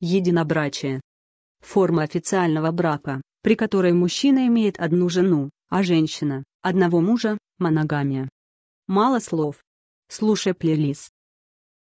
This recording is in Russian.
Единобрачие. Форма официального брака, при которой мужчина имеет одну жену, а женщина – одного мужа, моногамия. Мало слов. Слушай плейлист.